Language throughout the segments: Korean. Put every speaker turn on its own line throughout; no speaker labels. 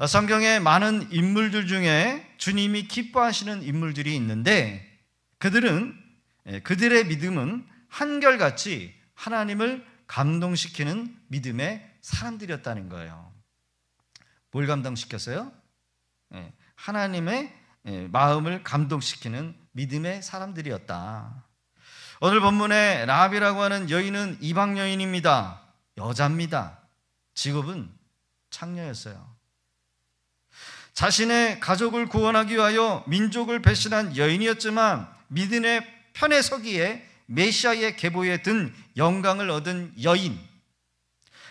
어, 성경의 많은 인물들 중에 주님이 기뻐하시는 인물들이 있는데 그들은 예, 그들의 믿음은 한결같이 하나님을 감동시키는 믿음의 사람들이었다는 거예요. 뭘 감동시켰어요? 예, 하나님의 예, 마음을 감동시키는 믿음의 사람들이었다. 오늘 본문에 라합이라고 하는 여인은 이방 여인입니다. 여자입니다. 직업은 창녀였어요. 자신의 가족을 구원하기 위하여 민족을 배신한 여인이었지만 믿음의 편에 서기에 메시아의 계보에 든 영광을 얻은 여인.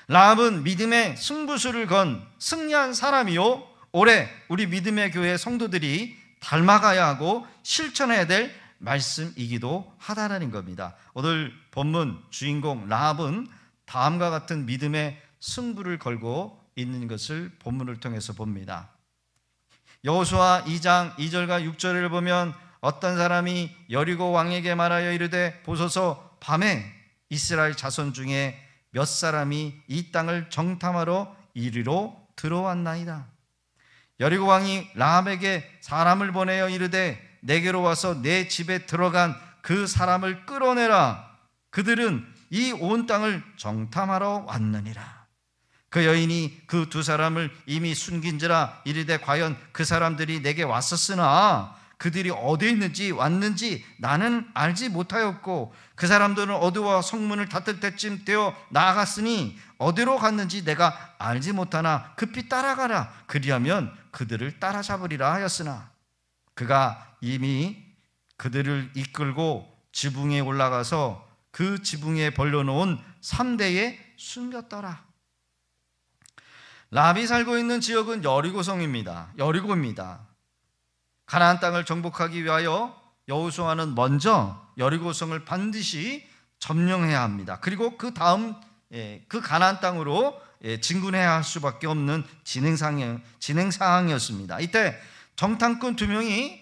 라합은 믿음의 승부수를 건 승리한 사람이요. 올해 우리 믿음의 교회 성도들이 닮아가야 하고 실천해야 될 말씀이기도 하다라는 겁니다. 오늘 본문 주인공 라합은 다음과 같은 믿음의 승부를 걸고 있는 것을 본문을 통해서 봅니다. 여호수아 2장 2절과 6절을 보면 어떤 사람이 여리고 왕에게 말하여 이르되 보소서 밤에 이스라엘 자손 중에 몇 사람이 이 땅을 정탐하러 이리로 들어왔나이다. 여리고 왕이 라합에게 사람을 보내어 이르되 내게로 와서 내 집에 들어간 그 사람을 끌어내라. 그들은 이 온 땅을 정탐하러 왔느니라. 그 여인이 그 두 사람을 이미 숨긴지라 이르되 과연 그 사람들이 내게 왔었으나 그들이 어디에 있는지 왔는지 나는 알지 못하였고 그 사람들은 어두워 성문을 닫을 때쯤 되어 나아갔으니 어디로 갔는지 내가 알지 못하나 급히 따라가라 그리하면 그들을 따라잡으리라 하였으나 그가 이미 그들을 이끌고 지붕에 올라가서 그 지붕에 벌려놓은 3대에 숨겼더라 라비 살고 있는 지역은 여리고성입니다. 여리고입니다. 가나안 땅을 정복하기 위하여 여우수아는 먼저 여리고성을 반드시 점령해야 합니다. 그리고 그 다음 예, 그 가나안 땅으로 예, 진군해야 할 수밖에 없는 진행 상황 진행 상황이었습니다. 이때 정탐꾼 두 명이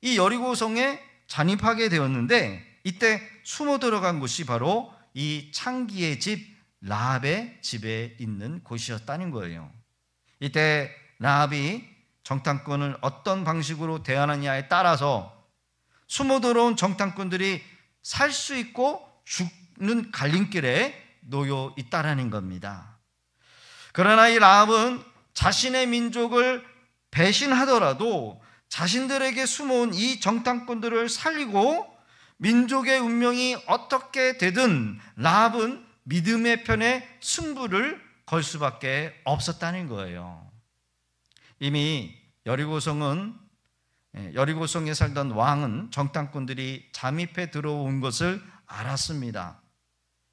이 여리고성에 잔입하게 되었는데 이때 숨어 들어간 곳이 바로 이 창기의 집 라합의 집에 있는 곳이었다는 거예요. 이때 라합이 정탐꾼을 어떤 방식으로 대하느냐에 따라서 숨어 들어온 정탐꾼들이 살 수 있고 죽는 갈림길에 놓여 있다라는 겁니다. 그러나 이 라합은 자신의 민족을 배신하더라도 자신들에게 숨어온 이 정탐꾼들을 살리고 민족의 운명이 어떻게 되든 라합은 믿음의 편에 승부를 걸 수밖에 없었다는 거예요. 이미 여리고성은 예, 여리고성에 살던 왕은 정탐꾼들이 잠입해 들어온 것을 알았습니다.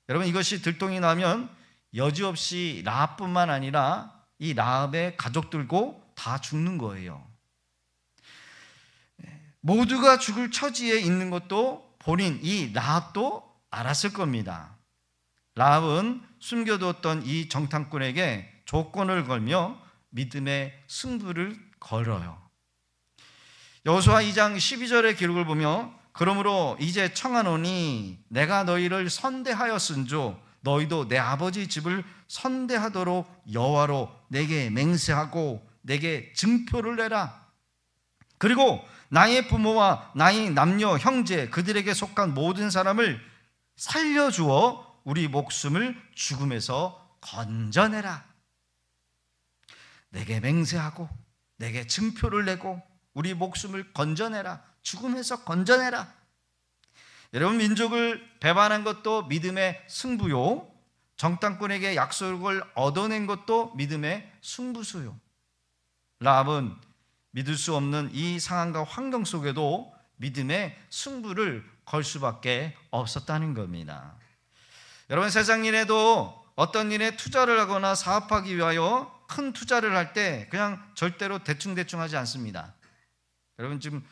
여러분 이것이 들통이 나면 여지없이 라합뿐만 아니라 이 라합의 가족들고 다 죽는 거예요. 예, 모두가 죽을 처지에 있는 것도 본인 이 라합도 알았을 겁니다. 라합은 숨겨두었던 이 정탐꾼에게 조건을 걸며 믿음의 승부를 걸어요. 여수아 2장 12절의 기록을 보며 그러므로 이제 청하노니 내가 너희를 선대하였은조 너희도 내 아버지 집을 선대하도록 여와로 내게 맹세하고 내게 증표를 내라. 그리고 나의 부모와 나의 남녀 형제 그들에게 속한 모든 사람을 살려주어 우리 목숨을 죽음에서 건져내라. 내게 맹세하고 내게 증표를 내고 우리 목숨을 건져내라. 죽음에서 건져내라. 여러분 민족을 배반한 것도 믿음의 승부요. 정탐꾼에게 약속을 얻어낸 것도 믿음의 승부수요. 라합은 믿을 수 없는 이 상황과 환경 속에도 믿음의 승부를 걸 수밖에 없었다는 겁니다. 여러분 세상 일에도 어떤 일에 투자를 하거나 사업하기 위하여 큰 투자를 할 때 그냥 절대로 대충대충 하지 않습니다. 여러분 지금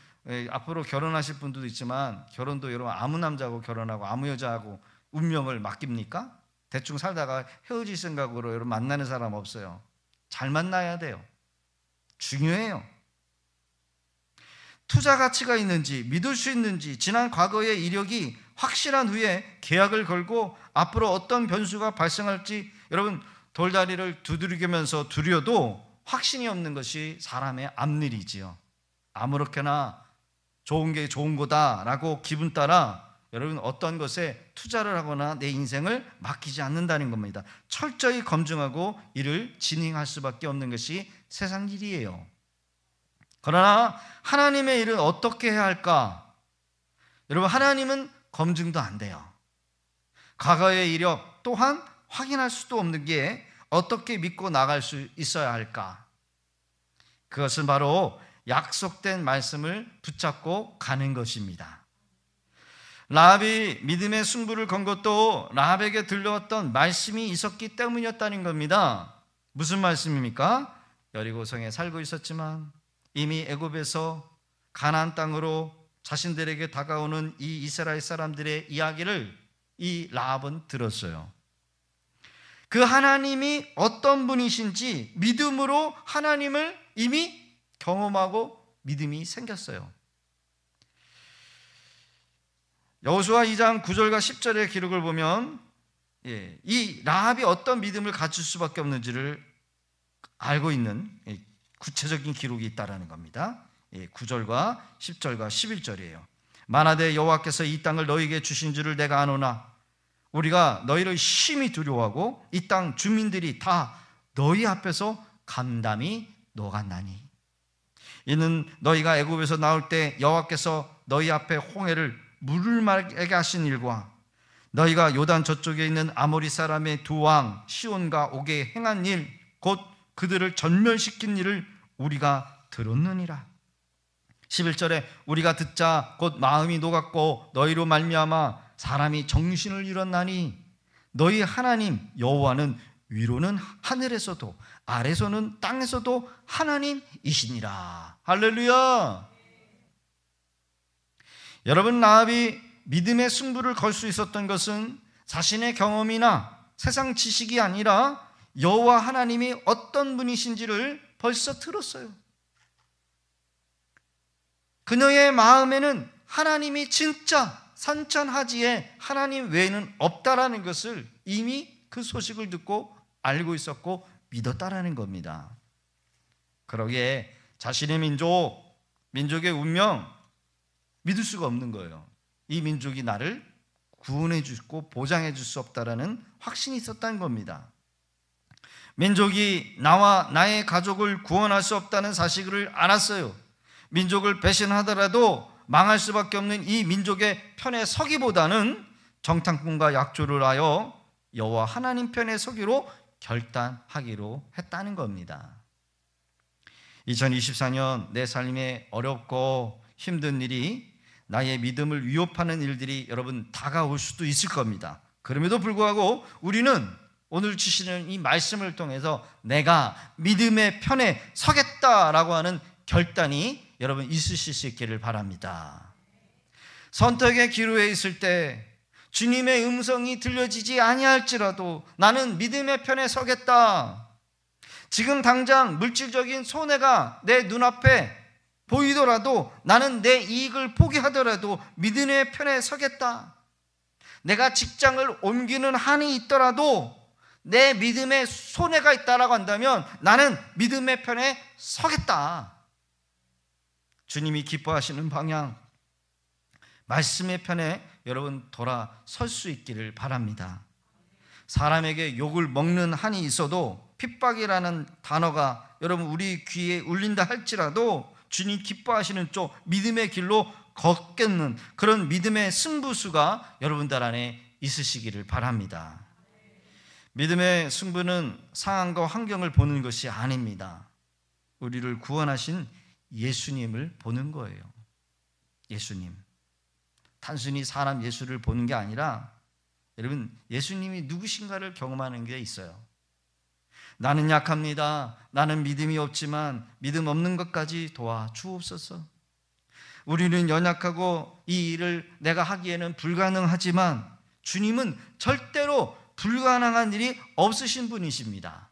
앞으로 결혼하실 분들도 있지만 결혼도 여러분 아무 남자하고 결혼하고 아무 여자하고 운명을 맡깁니까? 대충 살다가 헤어질 생각으로 여러분 만나는 사람 없어요. 잘 만나야 돼요. 중요해요. 투자 가치가 있는지 믿을 수 있는지 지난 과거의 이력이 확실한 후에 계약을 걸고 앞으로 어떤 변수가 발생할지 여러분 돌다리를 두드리면서 두려도 확신이 없는 것이 사람의 앞일이지요. 아무렇게나 좋은 게 좋은 거다라고 기분 따라 여러분 어떤 것에 투자를 하거나 내 인생을 맡기지 않는다는 겁니다. 철저히 검증하고 이를 진행할 수밖에 없는 것이 세상 일이에요. 그러나 하나님의 일을 어떻게 해야 할까? 여러분 하나님은 검증도 안 돼요. 과거의 이력 또한 확인할 수도 없는 게 어떻게 믿고 나갈 수 있어야 할까? 그것은 바로 약속된 말씀을 붙잡고 가는 것입니다. 라합이 믿음의 승부를 건 것도 라합에게 들려왔던 말씀이 있었기 때문이었다는 겁니다. 무슨 말씀입니까? 여리고성에 살고 있었지만 이미 애굽에서 가나안 땅으로 자신들에게 다가오는 이 이스라엘 사람들의 이야기를 이 라합은 들었어요. 그 하나님이 어떤 분이신지 믿음으로 하나님을 이미 경험하고 믿음이 생겼어요. 여호수아 2장 9절과 10절의 기록을 보면 예, 이 라합이 어떤 믿음을 갖출 수밖에 없는지를 알고 있는 예, 구체적인 기록이 있다라는 겁니다. 9절과 예, 10절과 11절이에요. 만하되 여호와께서 이 땅을 너희에게 주신 줄을 내가 아노나 우리가 너희를 심히 두려워하고 이 땅 주민들이 다 너희 앞에서 감담이 녹았나니 이는 너희가 애굽에서 나올 때 여호와께서 너희 앞에 홍해를 물을 말게 하신 일과 너희가 요단 저쪽에 있는 아모리 사람의 두 왕 시온과 옥에 행한 일 곧 그들을 전멸시킨 일을 우리가 들었느니라 11절에 우리가 듣자 곧 마음이 녹았고 너희로 말미암아 사람이 정신을 잃었나니 너희 하나님 여호와는 위로는 하늘에서도 아래서는 땅에서도 하나님이시니라. 할렐루야. 여러분 나합이 믿음의 승부를 걸 수 있었던 것은 자신의 경험이나 세상 지식이 아니라 여호와 하나님이 어떤 분이신지를 벌써 들었어요. 그녀의 마음에는 하나님이 진짜 산천하지에 하나님 외에는 없다라는 것을 이미 그 소식을 듣고 알고 있었고 믿었다라는 겁니다. 그러기에 자신의 민족, 민족의 운명 믿을 수가 없는 거예요. 이 민족이 나를 구원해 주고 보장해 줄 수 없다라는 확신이 있었다는 겁니다. 민족이 나와 나의 가족을 구원할 수 없다는 사실을 알았어요. 민족을 배신하더라도 망할 수밖에 없는 이 민족의 편에 서기보다는 정탐꾼과 약조를 하여 여호와 하나님 편에 서기로 결단하기로 했다는 겁니다. 2024년 내 삶에 어렵고 힘든 일이 나의 믿음을 위협하는 일들이 여러분 다가올 수도 있을 겁니다. 그럼에도 불구하고 우리는 오늘 주시는 이 말씀을 통해서 내가 믿음의 편에 서겠다라고 하는 결단이 여러분 있으실 수 있기를 바랍니다. 선택의 기로에 있을 때 주님의 음성이 들려지지 아니할지라도 나는 믿음의 편에 서겠다. 지금 당장 물질적인 손해가 내 눈앞에 보이더라도 나는 내 이익을 포기하더라도 믿음의 편에 서겠다. 내가 직장을 옮기는 한이 있더라도 내 믿음에 손해가 있다라고 한다면 나는 믿음의 편에 서겠다. 주님이 기뻐하시는 방향, 말씀의 편에 여러분 돌아설 수 있기를 바랍니다. 사람에게 욕을 먹는 한이 있어도 핍박이라는 단어가 여러분 우리 귀에 울린다 할지라도 주님 기뻐하시는 쪽 믿음의 길로 걷겠는 그런 믿음의 승부수가 여러분들 안에 있으시기를 바랍니다. 믿음의 승부는 상황과 환경을 보는 것이 아닙니다. 우리를 구원하신 예수님을 보는 거예요. 예수님. 단순히 사람 예수를 보는 게 아니라 여러분 예수님이 누구신가를 경험하는 게 있어요. 나는 약합니다. 나는 믿음이 없지만 믿음 없는 것까지 도와주옵소서. 우리는 연약하고 이 일을 내가 하기에는 불가능하지만 주님은 절대로 불가능한 일이 없으신 분이십니다.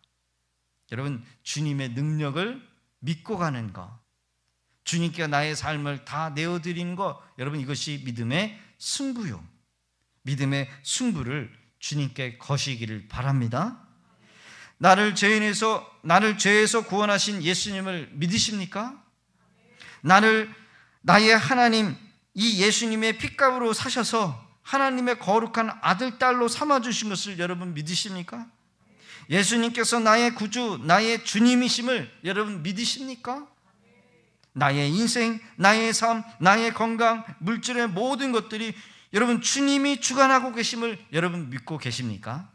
여러분, 주님의 능력을 믿고 가는 것. 주님께 나의 삶을 다 내어드리는 것, 여러분 이것이 믿음의 승부요. 믿음의 승부를 주님께 거시기를 바랍니다. 나를 죄인에서 나를 죄에서 구원하신 예수님을 믿으십니까? 나를 나의 하나님 이 예수님의 핏값으로 사셔서 하나님의 거룩한 아들 딸로 삼아 주신 것을 여러분 믿으십니까? 예수님께서 나의 구주, 나의 주님이심을 여러분 믿으십니까? 나의 인생, 나의 삶, 나의 건강, 물질의 모든 것들이 여러분 주님이 주관하고 계심을 여러분 믿고 계십니까?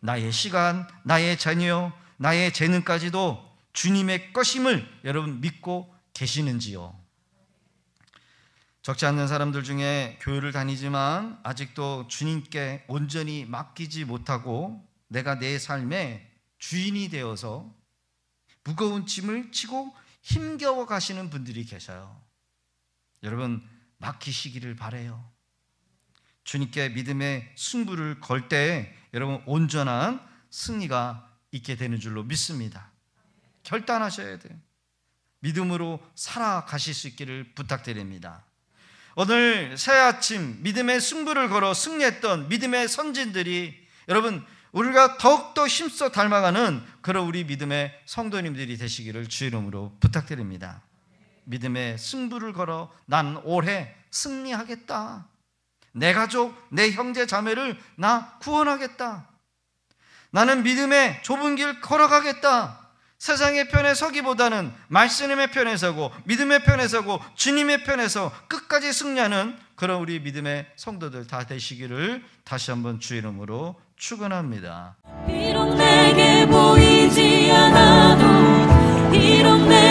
나의 시간, 나의 자녀, 나의 재능까지도 주님의 것임을 여러분 믿고 계시는지요? 적지 않는 사람들 중에 교회를 다니지만 아직도 주님께 온전히 맡기지 못하고 내가 내 삶의 주인이 되어서 무거운 짐을 치고 힘겨워 가시는 분들이 계셔요. 여러분 맡기시기를 바래요. 주님께 믿음의 승부를 걸 때 여러분 온전한 승리가 있게 되는 줄로 믿습니다. 결단하셔야 돼요. 믿음으로 살아가실 수 있기를 부탁드립니다. 오늘 새 아침 믿음의 승부를 걸어 승리했던 믿음의 선진들이 여러분 우리가 더욱더 힘써 닮아가는 그런 우리 믿음의 성도님들이 되시기를 주 이름으로 부탁드립니다. 믿음의 승부를 걸어 난 올해 승리하겠다. 내 가족, 내 형제 자매를 나 구원하겠다. 나는 믿음의 좁은 길 걸어가겠다. 세상의 편에 서기보다는 말씀의 편에 서고 믿음의 편에 서고 주님의 편에서 끝까지 승리하는 그런 우리 믿음의 성도들 다 되시기를 다시 한번 주 이름으로 축원합니다. 비록 내게 보이지 않아도 비록 내